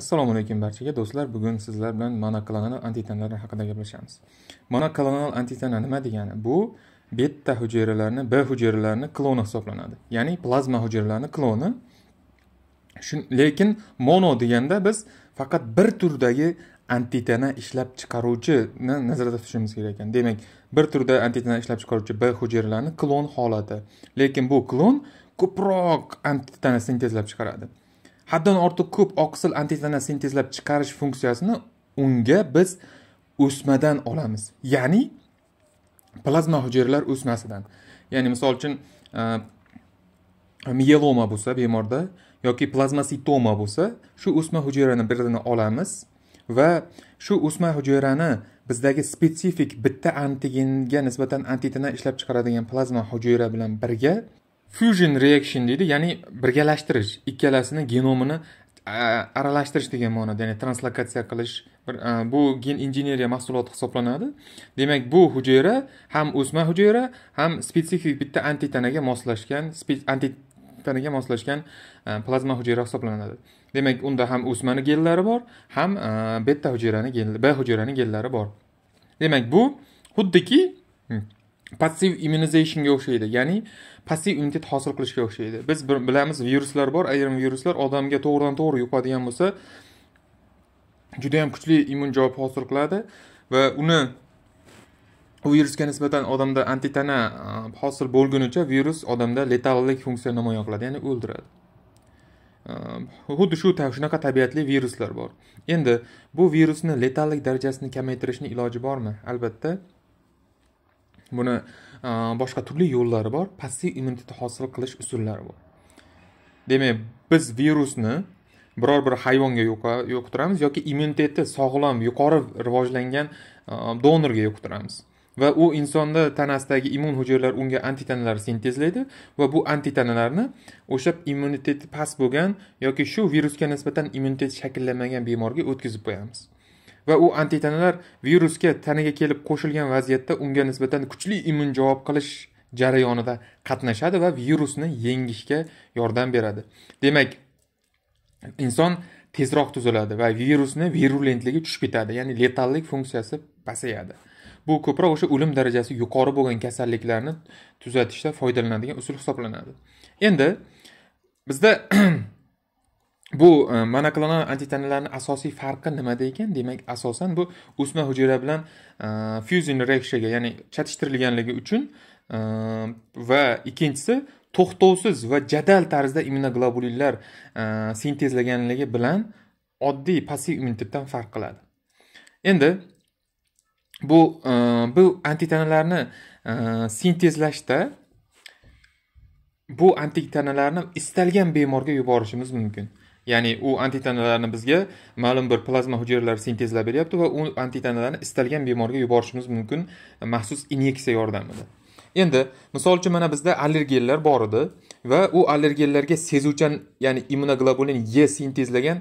assalomu alaykum barchaga do'stlar bugun sizlar bilan monoklonal antitanalar haqida gaplashamiz monoklonal antitana nima degani bu beta hujayralarni b hujayralarini kloni hisoblanadi ya'ni plazma hujayralarini kloni shun lekin mono deganda biz faqat bir turdagi antitana ishlab chiqaruvchini nazarda tutishimiz kerak ekan demak bir turda antitana ishlab chiqaruvchi b hujayralarni klon holati lekin bu klon ko'proq antitana sintezlab chiqaradi haddan ortiq ko'p oqsil antitana sintezlab chiqarish funksiyasini unga biz o'smadan olamiz ya'ni plazma hujayralar o'smasidan ya'ni misol uchun e, miyeloma bo'lsa bemorda yoki plazmasitoma bo'lsa shu o'sma hujayrani birini olamiz va shu o'sma hujayrani bizdagi spetsifik bitta antigenga nisbatan antitana ishlab chiqaradigan plazma hujayra bilan birga fusion reaction deydi ya'ni birgalashtirish ikkalasini genomini aralashtirish degan ma'noda ya'ni translokatsiya qilish bu gen injeneriya mahsuloti hisoblanadi demak bu hujayra ham o'sma hujayra ham spetsifik bitta antitanaga moslashgan antitanaga moslashgan plazma hujayra hisoblanadi demak unda ham o'smani genlari bor ham beta hujayrani b hujayrani genlari bor demak bu xuddiki hmm, passiv immunizationga o'xshaydi ya'ni passiv immunitet hosil qilishga o'xshaydi biz bilamiz viruslar bor ayrim viruslar odamga to'g'ridan to'g'ri yuqadigan bo'lsa juda yam kuchli immun javob hosil qiladi va uni u virusga nisbatan odamda antitana e, hosil bo'lgunicha virus odamda letallik funksiya namoyon qiladi ya'ni o'ldiradi e, xuddi shu shunaqa tabiatli viruslar bor endi bu virusni letallik darajasini kamaytirishni iloji bormi albatta buni e, boshqa turli yo'llari bor passiv immunitetni hosil qilish usullari bor demak biz virusni biror bir hayvonga yuqtiramiz yoki immuniteti sog'lom yuqori rivojlangan e, donorga yuqtiramiz va u insonda tanasidagi immun hujayralar unga antitanalar sintezlaydi va bu antitanalarni o'sha immuniteti past bo'lgan yoki shu virusga nisbatan immunitet shakllanmagan bemorga o'tkazib qo'yamiz va u antitanalar virusga tanaga kelib qo'shilgan vaziyatda unga nisbatan kuchli immun javob qilish jarayonida qatnashadi va virusni yengishga yordam beradi demak inson tezroq tuziladi va virusni virulentligi tushib ketadi ya'ni letallik funksiyasi pasayadi bu ko'proq o'sha o'lim darajasi yuqori bo'lgan kasalliklarni tuzatishda foydalanadigan usul hisoblanadi endi bizda bu e, monoklonal antitanalarni asosiy farqi nimada ekan demak asosan bu o'sma hujayra bilan e, fyuzin reaksiyaga ya'ni chatishtirilganligi uchun e, va ikkinchisi to'xtovsiz va jadal tarzda immunoglobulinlar sintezlaganligi bilan oddiy passiv immunitetdan farq qiladi endi bu bu antitanalarni sintezlashda bu antitanalarni istalgan bemorga yuborishimiz mumkin ya'ni u antitanalarni bizga ma'lum bir plazma hujayralari sintezlab beryapti va u antitanalarni istalgan bemorga yuborishimiz mumkin maxsus inyeksiya yordamida endi misol uchun mana bizda allergenlar bor edi va u allergenlarga sezuvchan ya'ni immunoglobulin e sintezlagan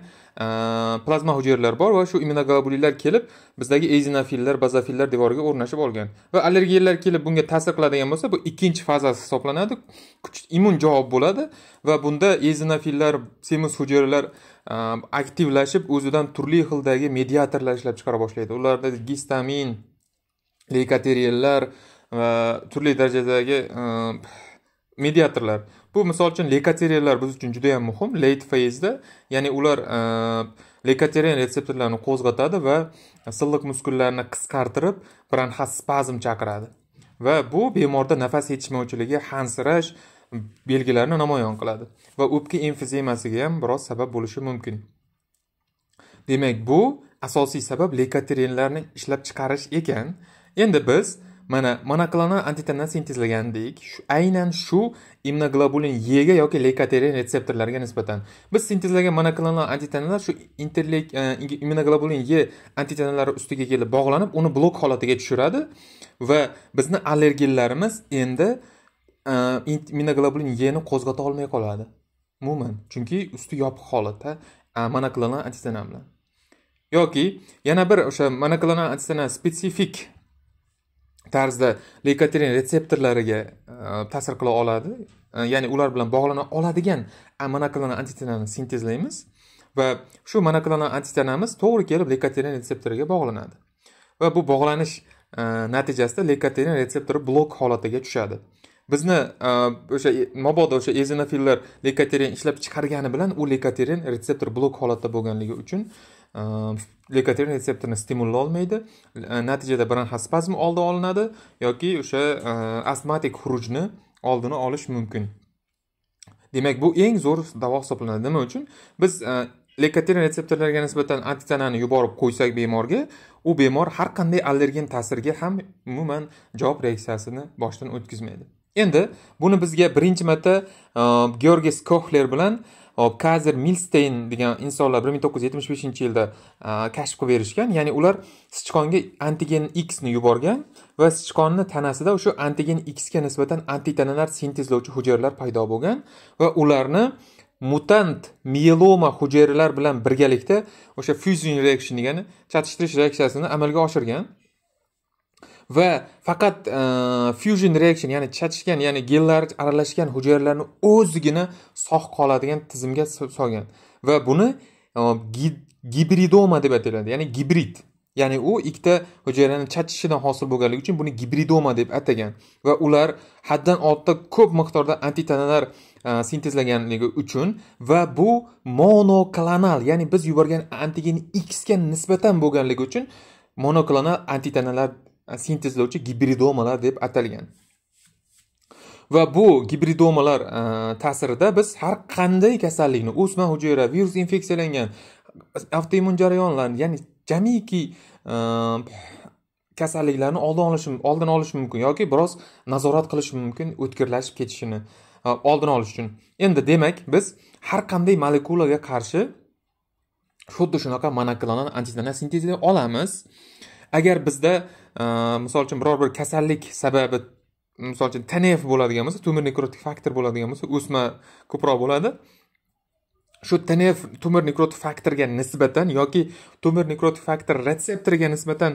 plazma hujayralar bor va shu immunoglobulinlar kelib bizdagi ezinofillar bazofillar devoriga o'rnashib olgan va allergenlar kelib bunga ta'sir qiladigan bo'lsa bu ikkinchi fazasi hisoblanadi kuch immun javob bo'ladi va bunda ezinofillar semus hujayralar aktivlashib o'zidan turli xildagi mediatorlar ishlab chiqara boshlaydi ularda gistamin leykoteriyellar va turli darajadagi mediatorlar bu misol uchun lekateriyalar biz uchun juda yam muhim late feyzda ya'ni ular e, leykoteriyan retseptorlarni qo'zg'atadi va silliq muskullarni qisqartirib bronxas spazm chaqiradi va bu bemorda nafas yetishmovchiligi hansirash belgilarini namoyon qiladi va o'pka emfizemasiga ham biroz sabab bo'lishi mumkin demak bu asosiy sabab lekaterinlarni ishlab chiqarish ekan endi biz mana monoklonal antitana sintezlagandik aynan shu immunoglobulin yega yoki leykoterin retseptorlariga nisbatan biz sintezlagan monoklonal antitanalar shu interlek e, immunoglobulin e antitanalari ustiga kelib bog'lanib uni blok holatiga tushiradi va bizni allergenlarimiz endi e, immunoglobulin yeni qo'zg'ata olmay qoladi umuman chunki usti yopiq holatda e, monoklonal antitana bilan yoki yana bir o'sha monoklonal antitana spetsifik tarzda leykotrin retseptorlariga e, ta'sir qila oladi e, ya'ni ular bilan bog'lana oladigan monoklonal antitannani sintezlaymiz va shu monoklonal antitannamiz to'g'ri kelib leykotrin retseptoriga bog'lanadi va bu bog'lanish e, natijasida leykotrin retseptori blok holatiga tushadi bizni o'sha mabodo o'sha ezinofillar leykotrin ishlab chiqargani bilan u leykotrin retseptor blok holatda bo'lganligi uchun Ehm, likotin retseptorini olmaydi natijada spazm oldi olinadi yoki o'sha ehm, astmatik xurujni oldini olish mumkin demak bu eng zo'r davo hisoblanadi nima uchun biz ehm, likotin retseptorlarga nisbatan antitanani yuborib qo'ysak bemorga u bemor har qanday allergen ta'sirga ham umuman javob reaksiyasini boshdan o'tkazmaydi endi buni bizga birinchi marta georgis kohler bilan hop kazer degan insonlar bir ming to'qqiz yuz yetmish beshinchi yilda kashf qilib berishgan ya'ni ular sichqonga antigen x ni yuborgan va sichqonni tanasida o'sha antigen x ga nisbatan antitanalar sintezlovchi hujayralar paydo bo'lgan va ularni mutant mieloma hujayralar bilan birgalikda o'sha fusion reaction degani chatishtirish reaksiyasini amalga oshirgan va faqat e, fusion reaction ya'ni chatishgan ya'ni gellar aralashgan hujayralarni o'zigina sog' qoladigan tizimga solgan va buni e, gibridoma deb ataladi ya'ni gibrid ya'ni u ikkita hujayrani chatishishidan hosil bo'lganligi uchun buni gibridoma deb atagan va ular haddan ortiq ko'p miqdorda antitanalar e, sintezlaganligi uchun va bu monoklonal ya'ni biz yuborgan antigen x ga nisbatan bo'lganligi uchun monoklonal antitanalar sintezlovchi gibridomalar deb atalgan va bu gibridomalar ta'sirida biz har qanday kasallikni o'sma hujayra virus infeksiyalangan avtoimmun jarayonlarni ya'ni jamiki kasalliklarni oldini olish oldini olish mumkin yoki biroz nazorat qilish mumkin o'tkirlashib ketishini oldini olish uchun endi demak biz har qanday molekulaga qarshi xuddi shunaqa monoklonal antitana sintezlay olamiz agar bizda e, misol uchun biror bir kasallik sababi misol uchun tnf bo'ladigan bo'lsa tumor nekrotik faktor bo'ladigan bo'lsa o'sma ko'proq bo'ladi shu tnf tumor nekrotik faktorga nisbatan yoki tumor nekrotik faktor retseptoriga nisbatan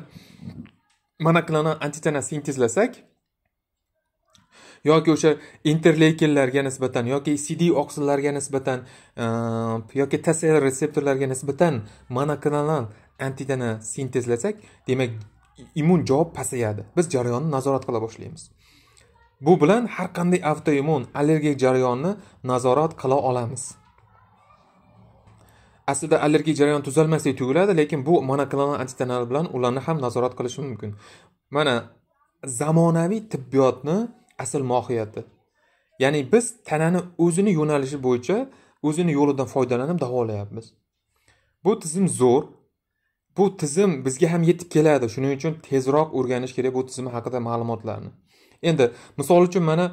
monoklonal antitana sintezlasak yoki o'sha interleykinlarga nisbatan yoki cd oqsillarga nisbatan e, yoki tsl retseptorlarga nisbatan monoklonal antitana sintezlasak demak immun javob pasayadi biz jarayonni nazorat qila boshlaymiz bu bilan har qanday avtoimmun allergik jarayonni nazorat qila olamiz aslida allergik jarayon tuzalmasdek tuyuladi lekin bu monoklonal antitanalar bilan ularni ham nazorat qilish mumkin mana zamonaviy tibbiyotni asl mohiyati ya'ni biz tanani o'zini yo'nalishi bo'yicha o'zini yo'lidan foydalanib davolayapmiz bu tizim zo'r bu tizim bizga ham yetib keladi shuning uchun tezroq o'rganish kerak bu tizim haqida ma'lumotlarni endi misol uchun mana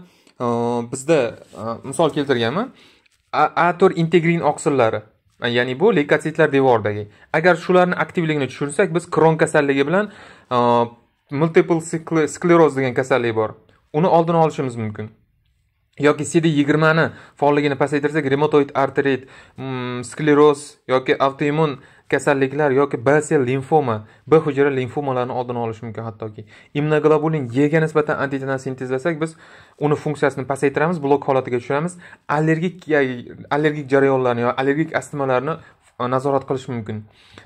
e, bizda e, misol keltirganman a to'rt integrin oqsillari e, ya'ni bu leykotsitlar devoridagi agar shularni aktivligini tushirsak biz kron kasalligi bilan multiple skleroz degan kasallik bor uni oldini olishimiz mumkin yoki cd yigirmani faolligini pasaytirsak remotoid artrit mm, skleroz yoki avtoimmun kasalliklar yoki basel limfoma b hujra limfomalarini oldini olish mumkin hattoki immunoglobulin yega nisbatan antitana sintezlasak biz uni funksiyasini pasaytiramiz blok holatiga tushiramiz allergik allergik jarayonlarni yo allergik astmalarni nazorat qilish mumkin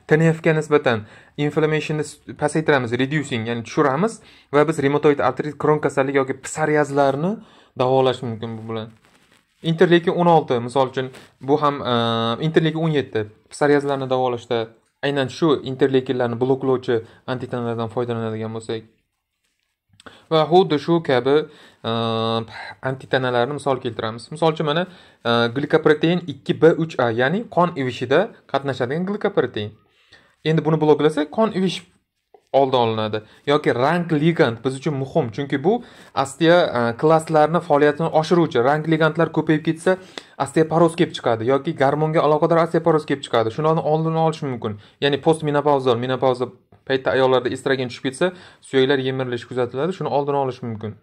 tnfga nisbatan inflammationni pasaytiramiz reducing ya'ni tushiramiz va biz remotoid artrit kron kasalligi yoki psoriazlarni davolash mumkin bu bilan interlekin o'n olti misol uchun bu ham e, interlekin o'n yetti psoriazlarni davolashda aynan shu interlekinlarni bloklovchi antitanalardan foydalanadigan bo'lsak va xuddi shu kabi e, antitanalarni misol keltiramiz misol uchun mana e, glikoprotein ikki b uch a ya'ni qon ivishida qatnashadigan glikoprotein endi buni bloklasak qon ivish oldi olinadi yoki rank ligand biz uchun muhim chunki bu astia e, klasslarni faoliyatini oshiruvchi rank ligandlar ko'payib ketsa osteoporoz kelib chiqadi yoki garmonga aloqador osteoporoz kelib chiqadi shularni oldini olish mumkin ya'ni post menopauzal menopauza paytda ayollarda estrogen tushib ketsa suyaklar yemirilishi kuzatiladi shuni oldini olish mumkin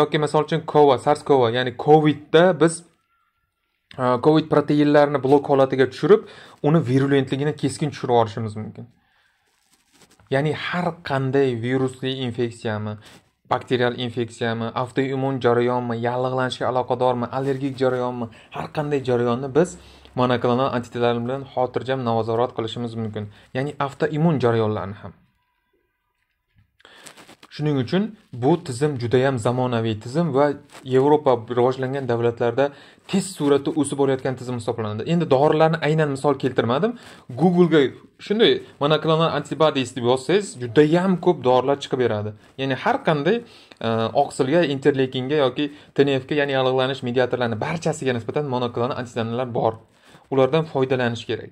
yoki misol uchun kova sars kova ya'ni covidda biz e, covid proteinlarini blok holatiga tushirib uni virulentligini keskin tushirib yuborishimiz mumkin ya'ni har qanday virusli infeksiyami bakterial infeksiyami avtoimmun jarayonmi yallig'lanishga aloqadormi allergik jarayonmi har qanday jarayonni biz monoklonal antitanalar bilan xotirjam nazorat qilishimiz mumkin ya'ni avtoimmun jarayonlarni ham shuning uchun bu tizim judayam zamonaviy tizim va yevropa rivojlangan davlatlarda tez suratda o'sib borayotgan tizim hisoblanadi endi dorilarni aynan misol keltirmadim googlega shunday monoklonal antibodies deb yozsangiz judayam ko'p dorilar chiqib beradi ya'ni har qanday e, oqsilga interlekinga yoki tnfga ya'ni yallig'lanish mediatorlarni barchasiga nisbatan monoklonal antitanalar bor ulardan foydalanish kerak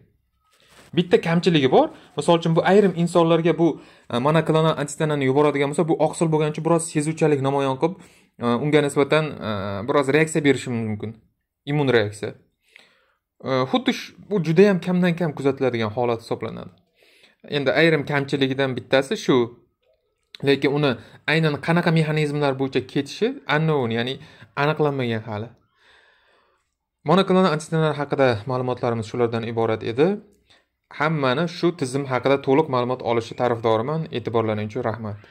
bitta kamchiligi bor misol uchun bu ayrim insonlarga bu e, monoklonal antitannani yuboradigan bo'lsa bu oqsil bo'lgani uchun biroz sezuvchanlik namoyon qilib e, unga nisbatan e, biroz reaksiya berishi mumkin immun reaksiya xuddi bu juda kamdan kam kuzatiladigan holat hisoblanadi endi ayrim kamchiligidan bittasi shu lekin uni aynan qanaqa mexanizmlar bo'yicha ketishi unknown ya'ni aniqlanmagan hali monoklonal antitanalar haqida ma'lumotlarimiz shulardan iborat edi hammani shu tizim haqida to'liq ma'lumot olishi tarafdoriman e'tiborlaring uchun rahmat